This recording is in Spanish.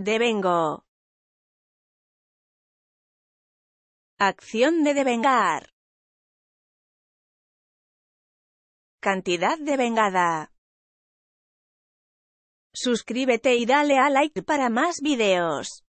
Devengo. Acción de devengar. Cantidad de vengada. Suscríbete y dale a like para más videos.